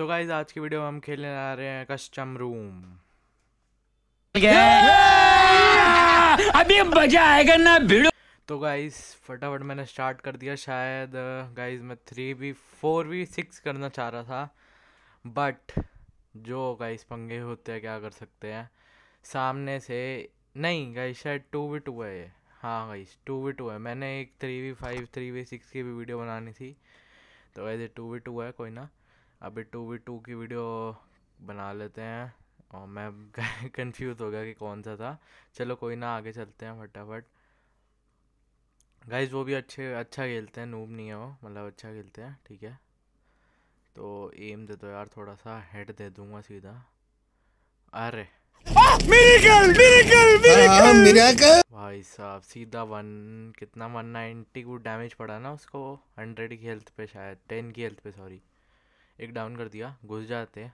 सो तो गाइज आज की वीडियो में हम खेलने आ रहे हैं कस्टम रूम अभी मजा आएगा ना वीडियो तो गाइस फटाफट मैंने स्टार्ट कर दिया शायद गाइस मैं थ्री भी फोर भी सिक्स करना चाह रहा था बट जो गाइस पंगे होते हैं क्या कर सकते हैं सामने से नहीं गाइस शायद टू वी टू है ये हाँ गाइस टू वी टू है मैंने एक three V five three V six की भी वीडियो बनानी थी तो वैसे टू वी टू है कोई ना अभी टू वी टू की वीडियो बना लेते हैं और मैं कंफ्यूज हो गया कि कौन सा था चलो कोई ना आगे चलते हैं फटाफट गाइज वो भी अच्छे अच्छा खेलते हैं नूब नहीं है वो मतलब अच्छा खेलते हैं ठीक है तो एम दे दो यार थोड़ा सा हेड दे दूंगा सीधा अरे मिरेकल, मिरेकल, मिरेकल। भाई साहब सीधा वन कितना वन नाइन्टी को डैमेज पड़ा ना उसको हंड्रेड की हेल्थ पे शायद टेन की हेल्थ पे सॉरी एक डाउन कर दिया घुस जाते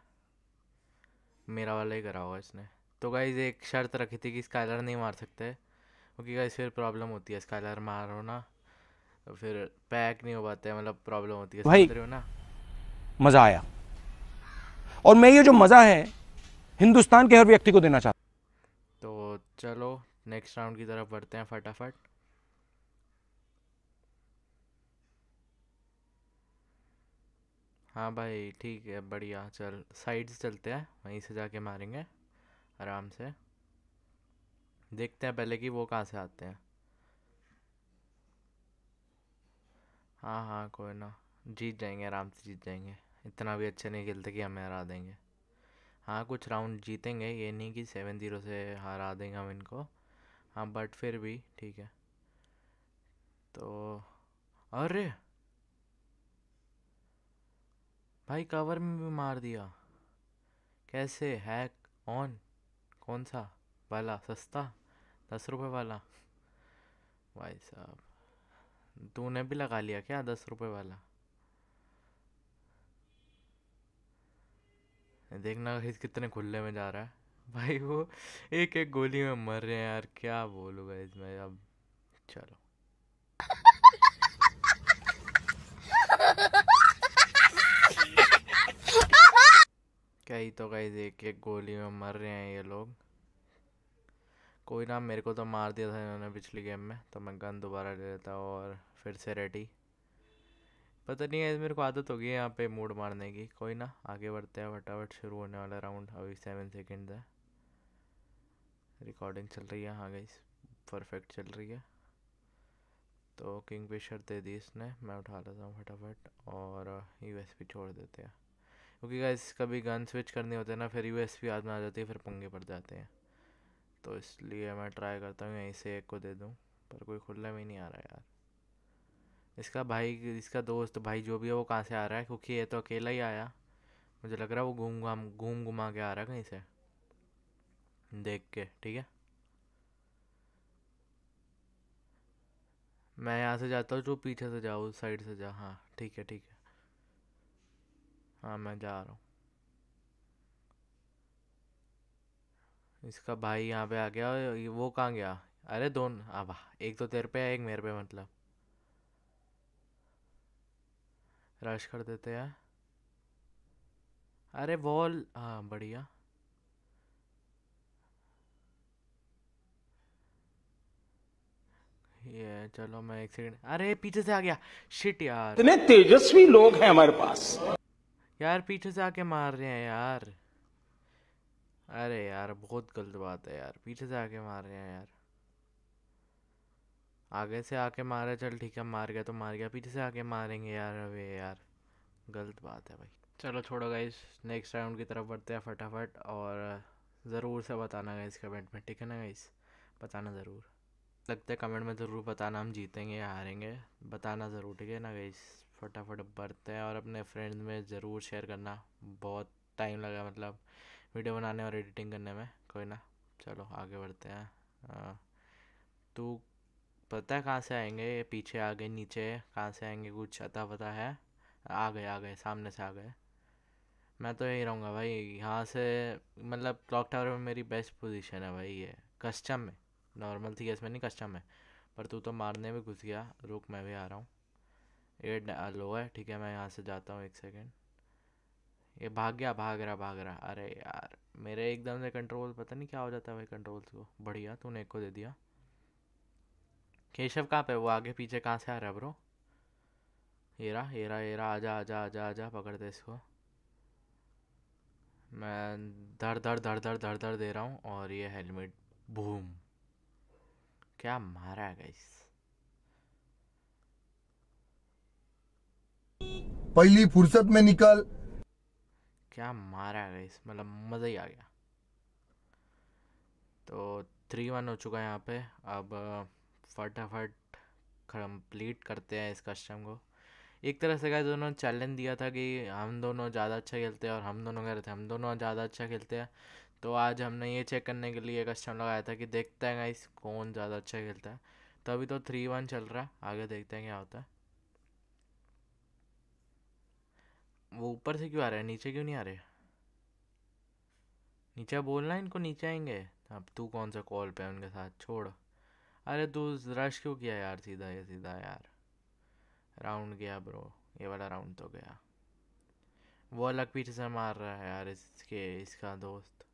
मेरा वाला ही करा होगा इसने तो गाइज़ एक शर्त रखी थी कि स्काइलर नहीं मार सकते क्योंकि गाइज फिर प्रॉब्लम होती है स्काइलर मारो ना तो फिर पैक नहीं हो पाते मतलब प्रॉब्लम होती है भाई ना मज़ा आया और मैं ये जो मज़ा है हिंदुस्तान के हर व्यक्ति को देना चाहता तो चलो नेक्स्ट राउंड की तरफ बढ़ते हैं फटाफट हाँ भाई ठीक है बढ़िया चल साइड से चलते हैं वहीं से जाके मारेंगे आराम से देखते हैं पहले कि वो कहाँ से आते हैं हाँ हाँ कोई ना जीत जाएंगे आराम से जीत जाएंगे इतना भी अच्छे नहीं खेलते कि हमें हरा देंगे हाँ कुछ राउंड जीतेंगे ये नहीं कि सेवन ज़ीरो से हरा देंगे हम इनको हाँ बट फिर भी ठीक है तो अरे भाई कवर में भी मार दिया कैसे हैक ऑन कौन सा वाला सस्ता दस रुपये वाला भाई साहब तूने भी लगा लिया क्या दस रुपये वाला देखना इस कितने खुले में जा रहा है भाई वो एक एक गोली में मर रहे हैं यार क्या बोलूँगा इसमें अब चलो कई तो कई एक एक गोली में मर रहे हैं ये लोग कोई ना मेरे को तो मार दिया था इन्होंने पिछली गेम में तो मैं गन दोबारा ले लेता हूँ और फिर से रेडी पता नहीं है मेरे को आदत हो गई है यहाँ पे मूड मारने की कोई ना आगे बढ़ते हैं फटाफट शुरू होने वाला राउंड अभी सेवन सेकेंड है रिकॉर्डिंग चल रही है हाँ गई परफेक्ट चल रही है तो किंग फिशर दे दी इसने मैं उठा लेता हूँ फटाफट और यू छोड़ देते हैं क्योंकि गाइस कभी गन स्विच करनी होती है ना फिर यू एस पी याद में आ जाती है फिर पंगे पड़ जाते हैं तो इसलिए मैं ट्राई करता हूँ यहीं से एक को दे दूँ पर कोई खुलने में ही नहीं आ रहा यार इसका भाई इसका दोस्त भाई जो भी है वो कहाँ से आ रहा है क्योंकि ये तो अकेला ही आया मुझे लग रहा है वो घूम घाम घूम घुमा के आ रहा है कहीं से देख के ठीक है मैं यहाँ से जाता हूँ जो पीछे से जाओ उस साइड से जा हाँ ठीक है ठीक है हाँ मैं जा रहा हूँ इसका भाई यहाँ पे आ गया और वो कहाँ गया अरे दोन अब एक तो तेरे पे है एक मेरे पे मतलब रश कर देते हैं अरे वॉल हाँ बढ़िया ये चलो मैं एक सेकंड अरे पीछे से आ गया शिट यार इतने तेजस्वी लोग हैं हमारे पास यार पीछे से आके मार रहे हैं यार अरे यार बहुत गलत बात है यार पीछे से आके मार रहे हैं यार आगे से आके मारे चल ठीक है मार गया तो मार गया पीछे से आके मारेंगे यार अबे यार गलत बात है भाई चलो छोड़ो गाइस नेक्स्ट राउंड की तरफ बढ़ते हैं फटाफट और ज़रूर से बताना गाइस कमेंट में ठीक है ना गाइस बताना ज़रूर लगता है कमेंट में ज़रूर बताना हम जीतेंगे या हारेंगे बताना ज़रूर ठीक है ना गाइस फटाफट बढ़ते हैं और अपने फ्रेंड्स में ज़रूर शेयर करना बहुत टाइम लगा मतलब वीडियो बनाने और एडिटिंग करने में कोई ना चलो आगे बढ़ते हैं तो पता है कहाँ से आएंगे पीछे आ गए नीचे कहाँ से आएंगे कुछ अता पता है आ गए आ गए सामने से आ गए मैं तो यही रहूँगा भाई यहाँ से मतलब क्लॉक टावर में मेरी बेस्ट पोजीशन है भाई ये कस्टम में नॉर्मल थी इसमें नहीं कस्टम है पर तू तो मारने में घुस गया रुक मैं भी आ रहा हूँ ये लो है ठीक है मैं यहाँ से जाता हूँ एक सेकेंड ये भाग गया भाग रहा भाग रहा अरे यार मेरे एकदम से कंट्रोल पता नहीं क्या हो जाता है भाई कंट्रोल्स को बढ़िया तूने एक को दे दिया केशव कहाँ पे वो आगे पीछे कहाँ से आ रहा है ब्रो हेरा हेरा हेरा आजा आजा आजा आजा दे इसको मैं धड़ धड़ धड़ धड़ धड़ धड़ दे रहा हूँ और ये हेलमेट बूम क्या मारा है गाइस पहली फुर्सत में निकल क्या मारा है इस मतलब मज़ा ही आ गया तो थ्री वन हो चुका है यहाँ पे अब फटाफट कंप्लीट करते हैं इस कस्टम को एक तरह से गाइस दोनों चैलेंज दिया था कि हम दोनों ज़्यादा अच्छा खेलते हैं और हम दोनों कह रहे थे हम दोनों ज़्यादा अच्छा खेलते हैं तो आज हमने ये चेक करने के लिए कस्टम लगाया था कि देखते हैं गाइस कौन ज़्यादा अच्छा खेलता है तो अभी तो थ्री वन चल रहा है आगे देखते हैं क्या होता है वो ऊपर से क्यों आ रहा है नीचे क्यों नहीं आ रहे नीचे बोलना इनको नीचे आएंगे अब तू कौन सा कॉल पे उनके साथ छोड़ अरे तू रश क्यों किया यार सीधा ये सीधा यार राउंड गया ब्रो ये वाला राउंड तो गया वो अलग पीछे से मार रहा है यार इसके इसका दोस्त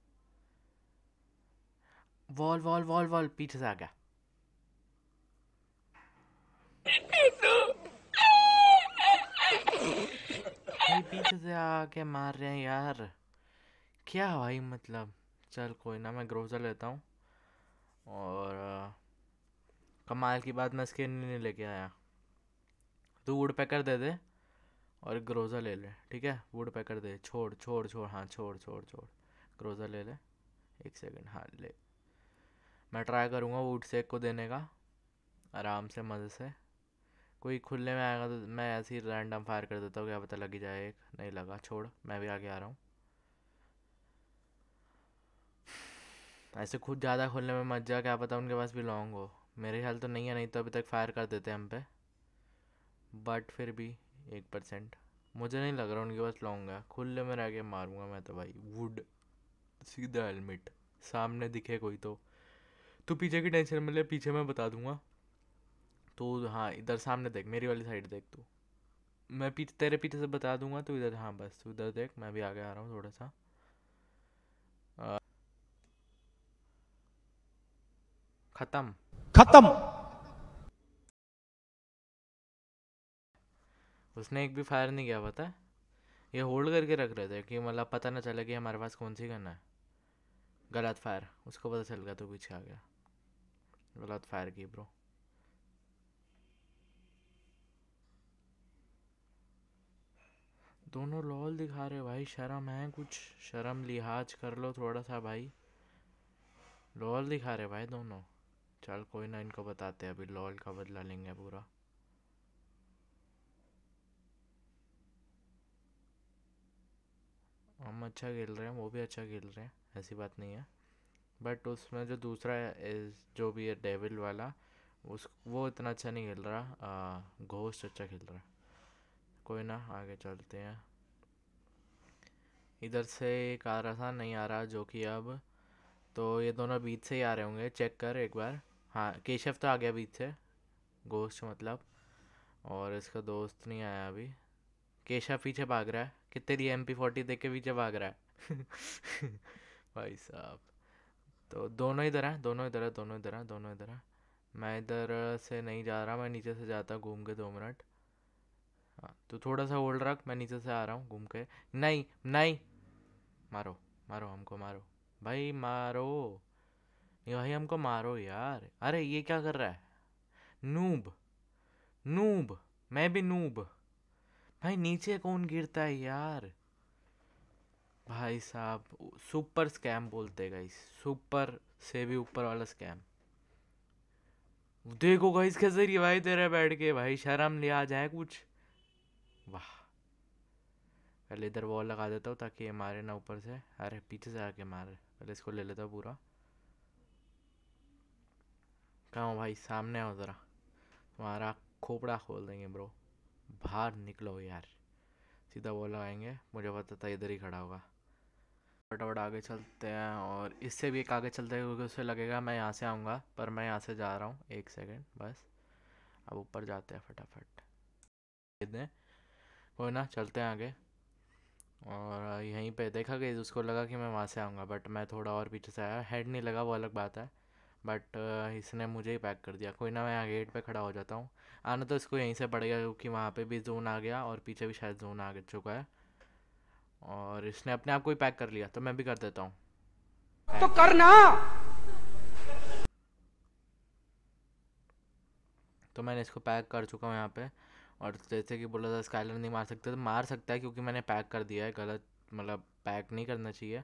वॉल वॉल वॉल वॉल पीछे से आ गया पीछे से आके मार रहे हैं यार क्या भाई मतलब चल कोई ना मैं ग्रोजर लेता हूँ और कमाल की बात मैं स्किन नहीं लेके आया तू वुड पैकर दे दे और ग्रोजर ले ले ठीक है वुड पैकर दे छोड़ छोड़ छोड़ हाँ छोड़ छोड़ छोड़ ग्रोजर ले ले एक सेकंड हाँ ले मैं ट्राई करूँगा वुड सेक को देने का आराम से मज़े से कोई खुले में आएगा तो मैं ऐसे ही रैंडम फायर कर देता हूँ क्या पता लग ही जाए एक नहीं लगा छोड़ मैं भी आगे आ रहा हूँ ऐसे खुद ज़्यादा खुलने में मत जा क्या पता उनके पास भी लॉन्ग हो मेरे ख्याल तो नहीं है नहीं तो अभी तक फायर कर देते हम पे बट फिर भी एक परसेंट मुझे नहीं लग रहा उनके पास लॉन्ग है खुले में रह के मारूंगा मैं तो भाई वुड सीधा हेलमेट सामने दिखे कोई तो तू पीछे की टेंशन में ले पीछे मैं बता दूंगा तो हाँ इधर सामने देख मेरी वाली साइड देख तू मैं पीछे तेरे पीछे से बता दूंगा तो इधर हाँ बस तू इधर देख मैं भी आगे आ रहा हूँ थोड़ा सा खत्म खत्म उसने एक भी फायर नहीं किया पता ये होल्ड करके रख रहे थे कि मतलब पता ना चला कि हमारे पास कौन सी गन है गलत फायर उसको पता चल गया तो पीछे आ गया गलत फायर की ब्रो दोनों लॉल दिखा रहे भाई शर्म है कुछ शर्म लिहाज कर लो थोड़ा सा भाई लॉल दिखा रहे भाई दोनों चल कोई ना इनको बताते हैं अभी लॉल का बदला लेंगे पूरा हम अच्छा खेल रहे हैं वो भी अच्छा खेल रहे हैं ऐसी बात नहीं है बट उसमें जो दूसरा जो भी है डेविल वाला उस वो इतना अच्छा नहीं खेल रहा घोस्ट अच्छा खेल रहा है कोई ना आगे चलते हैं इधर से एक आ रहा था नहीं आ रहा जो कि अब तो ये दोनों बीच से ही आ रहे होंगे चेक कर एक बार हाँ केशव तो आ गया बीच से गोश्त मतलब और इसका दोस्त नहीं आया अभी केशव पीछे भाग रहा है कितने दिए एम पी फोर्टी देख के पीछे भाग रहा है भाई साहब तो दोनों इधर हैं दोनों इधर है दोनों इधर हैं दोनों इधर हैं मैं इधर से नहीं जा रहा मैं नीचे से जाता घूम के दो मिनट हाँ तो थोड़ा सा होल्ड रख मैं नीचे से आ रहा हूँ घूम के नहीं नहीं मारो मारो हमको मारो भाई मारो भाई हमको मारो यार अरे ये क्या कर रहा है नूब नूब मैं भी नूब भाई नीचे कौन गिरता है यार भाई साहब सुपर स्कैम बोलते गई सुपर से भी ऊपर वाला स्कैम देखो गई कैसे रिवाइव दे रहे बैठ के भाई शर्म लिया जाए कुछ वाह पहले इधर वॉल लगा देता हूँ ताकि ये मारे ना ऊपर से अरे पीछे से आके मारे पहले इसको ले लेता हूँ पूरा कहाँ हो भाई सामने आओ ज़रा तुम्हारा खोपड़ा खोल देंगे ब्रो बाहर निकलो यार सीधा वो लगाएंगे मुझे पता था इधर ही खड़ा होगा फटाफट आगे चलते हैं और इससे भी एक आगे चलते हैं क्योंकि उससे लगेगा मैं यहाँ से आऊँगा पर मैं यहाँ से जा रहा हूँ एक सेकेंड बस अब ऊपर जाते हैं फटाफट इतने कोई ना चलते हैं आगे और यहीं पे देखा गया उसको लगा कि मैं वहाँ से आऊँगा बट मैं थोड़ा और पीछे से आया हेड नहीं लगा वो अलग बात है बट इसने मुझे ही पैक कर दिया कोई ना मैं गेट पे खड़ा हो जाता हूँ आना तो इसको यहीं से पड़ेगा क्योंकि वहाँ पे भी जोन आ गया और पीछे भी शायद जोन आ चुका है और इसने अपने आप को ही पैक कर लिया तो मैं भी कर देता हूँ तो करना तो मैंने इसको पैक कर चुका हूँ यहाँ पे और तो जैसे कि बोला था स्काइलर नहीं मार सकते तो मार सकता है क्योंकि मैंने पैक कर दिया है गलत मतलब पैक नहीं करना चाहिए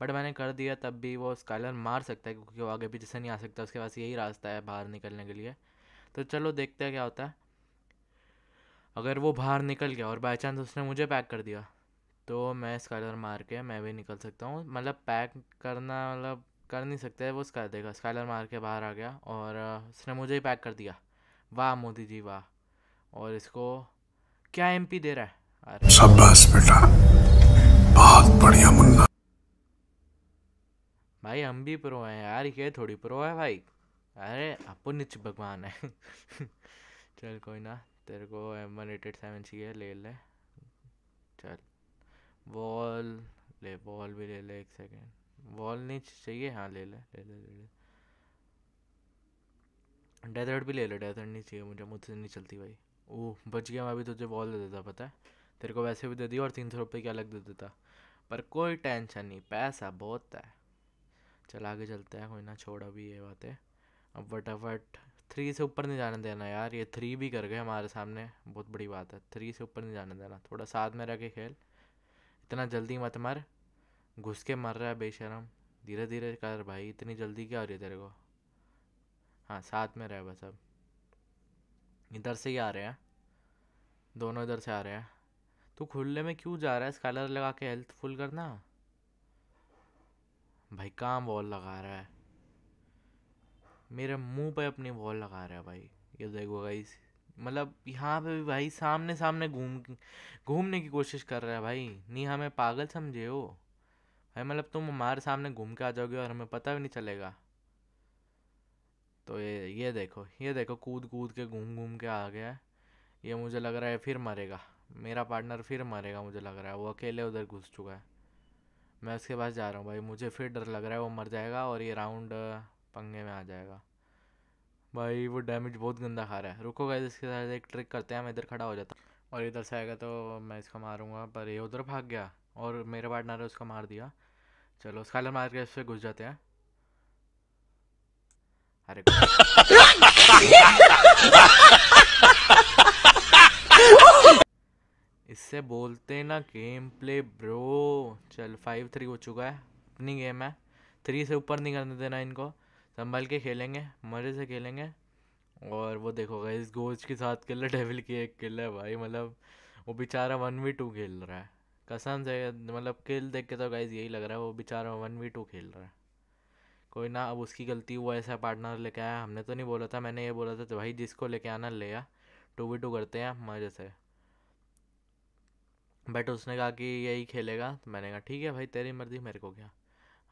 बट मैंने कर दिया तब भी वो स्काइलर मार सकता है क्योंकि वो आगे भी जैसे नहीं आ सकता उसके पास यही रास्ता है बाहर निकलने के लिए तो चलो देखते हैं क्या होता है अगर वो बाहर निकल गया और बाई चांस उसने मुझे पैक कर दिया तो मैं स्काइलर मार के मैं भी निकल सकता हूँ मतलब पैक करना मतलब कर नहीं सकते वो उसका देगा स्काइलर मार के बाहर आ गया और उसने मुझे ही पैक कर दिया वाह मोदी जी वाह और इसको क्या एमपी दे रहा है शाबाश बेटा बहुत बढ़िया मुन्ना भाई हम भी प्रो हैं यार ये थोड़ी प्रो है भाई अरे अपन निच भगवान है चल कोई ना तेरे को एम वन एटेड सेवन चाहिए ले ले चल बॉल ले वॉल भी ले ले एक सेकेंड बॉल नहीं चाहिए हाँ ले ले ले ले ले ले डेजर्ट भी ले लो डेजर्ट नहीं चाहिए मुझे मुझसे नहीं चलती भाई ओ बच गया मैं भी तुझे बॉल दे देता पता है तेरे को वैसे भी दे दी और तीन सौ रुपये की अलग दे देता पर कोई टेंशन नहीं पैसा बहुत है चल आगे चलते हैं कोई ना छोड़ अभी ये बातें अब फटाफट थ्री से ऊपर नहीं जाने देना यार ये थ्री भी कर गए हमारे सामने बहुत बड़ी बात है थ्री से ऊपर नहीं जाने देना थोड़ा साथ में रह के खेल इतना जल्दी मत मर घुस के मर रहा है बेशरम धीरे धीरे कर भाई इतनी जल्दी क्या हो रही है तेरे को हाँ साथ में रह बस अब इधर से ही आ रहे हैं दोनों इधर से आ रहे हैं तू खुले में क्यों जा रहा है स्कालर लगा के हेल्थ फुल करना भाई काम वॉल लगा रहा है मेरे मुंह पे अपनी वॉल लगा रहा है भाई ये देखो भाई मतलब यहाँ पे भी भाई सामने सामने घूम घूमने की कोशिश कर रहा है भाई नहीं हमें पागल समझे हो भाई मतलब तुम हमारे सामने घूम के आ जाओगे और हमें पता भी नहीं चलेगा तो ये ये देखो ये देखो कूद कूद के घूम घूम के आ गया है ये मुझे लग रहा है फिर मरेगा मेरा पार्टनर फिर मरेगा मुझे लग रहा है वो अकेले उधर घुस चुका है मैं उसके पास जा रहा हूँ भाई मुझे फिर डर लग रहा है वो मर जाएगा और ये राउंड पंगे में आ जाएगा भाई वो डैमेज बहुत गंदा खा रहा है रुको गए इसके साथ एक ट्रिक करते हैं मैं इधर खड़ा हो जाता और इधर से आएगा तो मैं इसको मारूंगा पर ये उधर भाग गया और मेरे पार्टनर ने उसको मार दिया चलो उसका मार के इससे घुस जाते हैं अरे इससे बोलते ना गेम प्ले ब्रो चल फाइव थ्री हो चुका है अपनी गेम है थ्री से ऊपर नहीं करने देना इनको संभल के खेलेंगे मज़े से खेलेंगे और वो देखो इस गोज के साथ खेल रहा डेविल की एक किल है भाई मतलब वो बेचारा वन वी टू खेल रहा है कसम से मतलब किल देख के तो गाइज यही लग रहा है वो बेचारा वन वी टू खेल रहा है कोई ना अब उसकी गलती वो ऐसा पार्टनर लेके आया हमने तो नहीं बोला था मैंने ये बोला था तो भाई जिसको लेके आना ले आ टू वी टू करते हैं मज़े से बट उसने कहा कि यही खेलेगा तो मैंने कहा ठीक है भाई तेरी मर्जी मेरे को क्या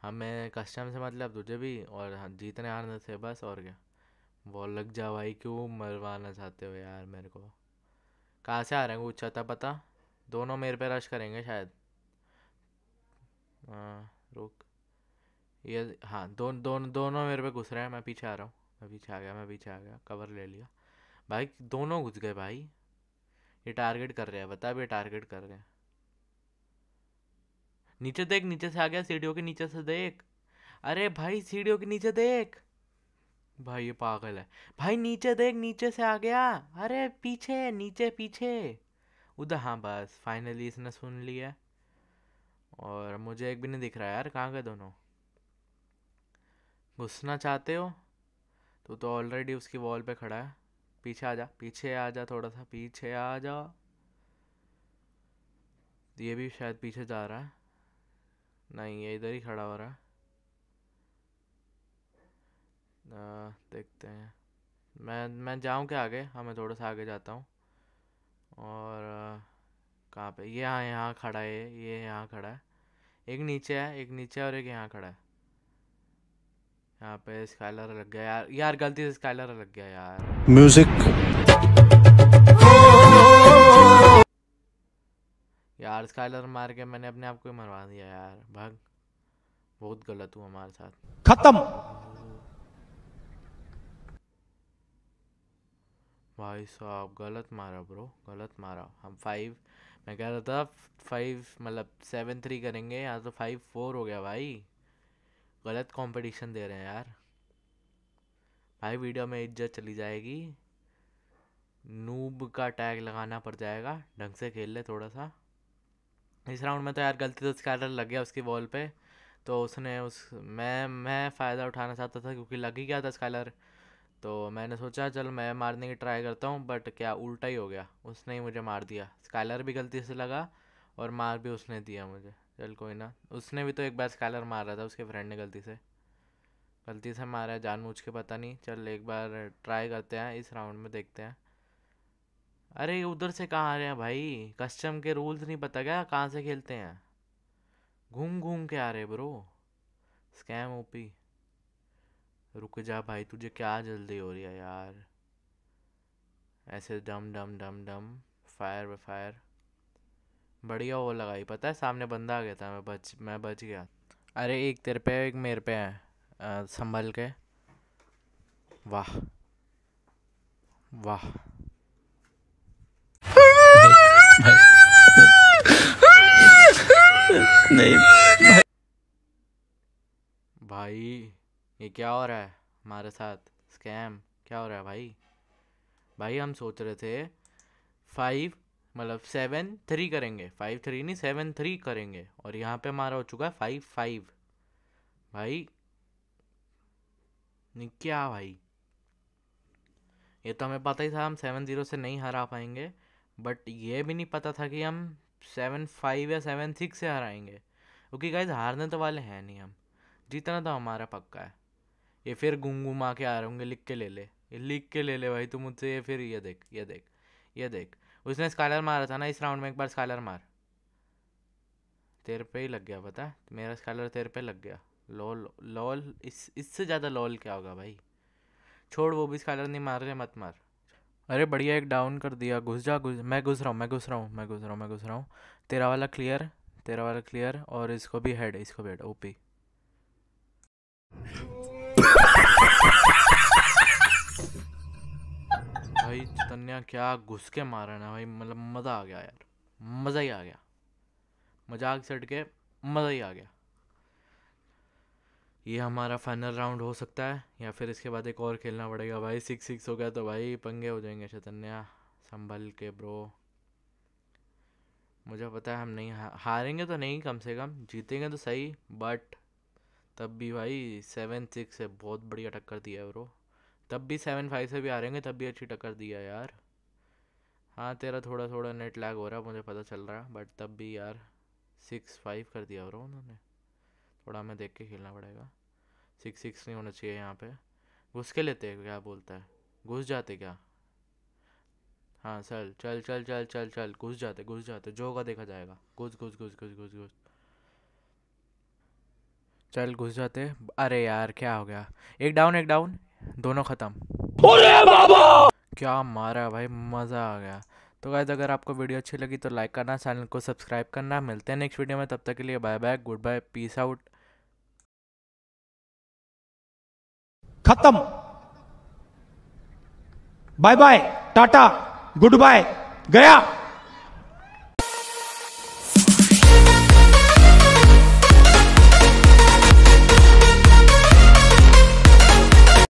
हमें हाँ, कस्टम से मतलब तुझे भी और हाँ, जीतने हारने से बस और क्या वो लग जा भाई क्यों मरवाना चाहते हो यार मेरे को कहाँ से आ रहे हैं कुछ अता पता दोनों मेरे पे रश करेंगे शायद आ, हाँ, रुक ये हाँ दोन दोन दोनों मेरे पे घुस रहे हैं मैं पीछे आ रहा हूँ मैं पीछे आ गया मैं पीछे आ गया कवर ले लिया भाई दोनों घुस गए भाई ये टारगेट कर रहे हैं बता भी टारगेट कर रहे हैं नीचे देख नीचे से आ गया सीढ़ियों के नीचे से देख अरे भाई सीढ़ियों के नीचे देख भाई ये पागल है भाई नीचे देख नीचे से आ गया अरे पीछे नीचे पीछे उधर हाँ बस फाइनली इसने सुन लिया और मुझे एक भी नहीं दिख रहा यार कहाँ गए दोनों घुसना चाहते हो तो तो ऑलरेडी उसकी वॉल पे खड़ा है पीछे आ जा पीछे आ जा थोड़ा सा पीछे आ जा ये भी शायद पीछे जा रहा है नहीं ये इधर ही खड़ा हो रहा है देखते हैं मैं मैं जाऊँ क्या आगे हाँ मैं थोड़ा सा आगे जाता हूँ और कहाँ पे ये हाँ यहाँ खड़ा है ये यहाँ खड़ा है एक नीचे है एक नीचे और एक यहाँ खड़ा है यहाँ पे स्काइलर लग गया यार यार गलती से स्काइलर लग गया यार म्यूजिक यार स्काइलर मार के मैंने अपने आप को ही मरवा दिया यार भाग बहुत गलत हुआ हमारे साथ खत्म भाई साहब गलत मारा ब्रो गलत मारा हम फाइव मैं कह रहा था फाइव मतलब सेवन थ्री करेंगे यहाँ तो फाइव फोर हो गया भाई गलत कंपटीशन दे रहे हैं यार भाई वीडियो में इज्जत चली जाएगी नूब का टैग लगाना पड़ जाएगा ढंग से खेल ले थोड़ा सा इस राउंड में तो यार गलती तो से स्कैटर लग गया उसकी बॉल पे तो उसने उस मैं मैं फ़ायदा उठाना चाहता था क्योंकि लग ही गया था स्कैलर तो मैंने सोचा चल मैं मारने की ट्राई करता हूँ बट क्या उल्टा ही हो गया उसने ही मुझे मार दिया स्कैलर भी गलती से लगा और मार भी उसने दिया मुझे चल कोई ना उसने भी तो एक बार स्कैलर मारा था उसके फ्रेंड ने गलती से गलती से मारा है जानबूझ के पता नहीं चल एक बार ट्राई करते हैं इस राउंड में देखते हैं अरे उधर से कहाँ आ रहे हैं भाई कस्टम के रूल्स नहीं पता क्या कहाँ से खेलते हैं घूम घूम के आ रहे ब्रो स्कैम ओपी रुक जा भाई तुझे क्या जल्दी हो रही है यार ऐसे डम डम डम डम फायर बाय फायर बढ़िया वो लगाई पता है सामने बंदा आ गया था मैं बच मैं बच गया अरे एक तेरे पे एक मेरे पे है संभल के वाह वाह नहीं भाई ये क्या हो रहा है हमारे साथ स्कैम क्या हो रहा है भाई भाई हम सोच रहे थे फाइव मतलब सेवन थ्री करेंगे फाइव थ्री नहीं सेवन थ्री करेंगे और यहाँ पे हमारा हो चुका है फाइव फाइव भाई नहीं क्या भाई ये तो हमें पता ही था हम सेवन ज़ीरो से नहीं हरा पाएंगे बट ये भी नहीं पता था कि हम सेवन फाइव या सेवन सिक्स से हराएंगे क्योंकि गाइज हारने तो वाले हैं नहीं हम जीतना तो हमारा पक्का है ये फिर घूम घुमा के आ रहे होंगे लिख के ले ले ये लिख के ले ले भाई तू मुझसे ये फिर ये देख ये देख ये देख उसने स्कालर मारा था ना इस राउंड में एक बार स्कालर मार तेरे पे ही लग गया पता मेरा स्कालर तेरे पे लग गया लॉल लॉल इस इससे ज़्यादा लॉल क्या होगा भाई छोड़ वो भी स्कालर नहीं मार रहे मत मार अरे बढ़िया एक डाउन कर दिया घुस जा घुस मैं घुस रहा हूँ मैं घुस रहा हूँ मैं घुस रहा हूँ मैं घुस रहा हूँ तेरा वाला क्लियर तेरा वाला क्लियर और इसको भी हेड इसको भी हेड ओपी भाई चैतन्या क्या घुस के मारा ना भाई मतलब मज़ा आ गया यार मज़ा ही आ गया मजाक से के मज़ा ही आ गया ये हमारा फाइनल राउंड हो सकता है या फिर इसके बाद एक और खेलना पड़ेगा भाई सिक्स सिक्स हो गया तो भाई पंगे हो जाएंगे चैतन्या संभल के ब्रो मुझे पता है हम नहीं हारेंगे तो नहीं कम से कम जीतेंगे तो सही बट तब भी भाई सेवन सिक्स है बहुत बढ़िया टक्कर दिया है ब्रो तब भी सेवन फाइव से भी आ रहेंगे तब भी अच्छी टक्कर दिया यार हाँ तेरा थोड़ा थोड़ा नेट लैग हो रहा मुझे पता चल रहा बट तब भी यार सिक्स फाइव कर दिया हो रहा उन्होंने थोड़ा हमें देख के खेलना पड़ेगा सिक्स सिक्स नहीं होना चाहिए यहाँ पे घुस के लेते हैं क्या बोलता है घुस जाते क्या हाँ चल चल चल चल चल चल घुस जाते घुस जाते जो होगा देखा जाएगा घुस घुस घुस घुस घुस घुस चल घुस जाते अरे यार क्या हो गया एक डाउन एक डाउन दोनों ख़त्म बाबा क्या मारा भाई मज़ा आ गया तो गाइज अगर आपको वीडियो अच्छी लगी तो लाइक करना चैनल को सब्सक्राइब करना मिलते हैं नेक्स्ट वीडियो में तब तक के लिए bye bye goodbye peace out खत्म bye bye tata goodbye गया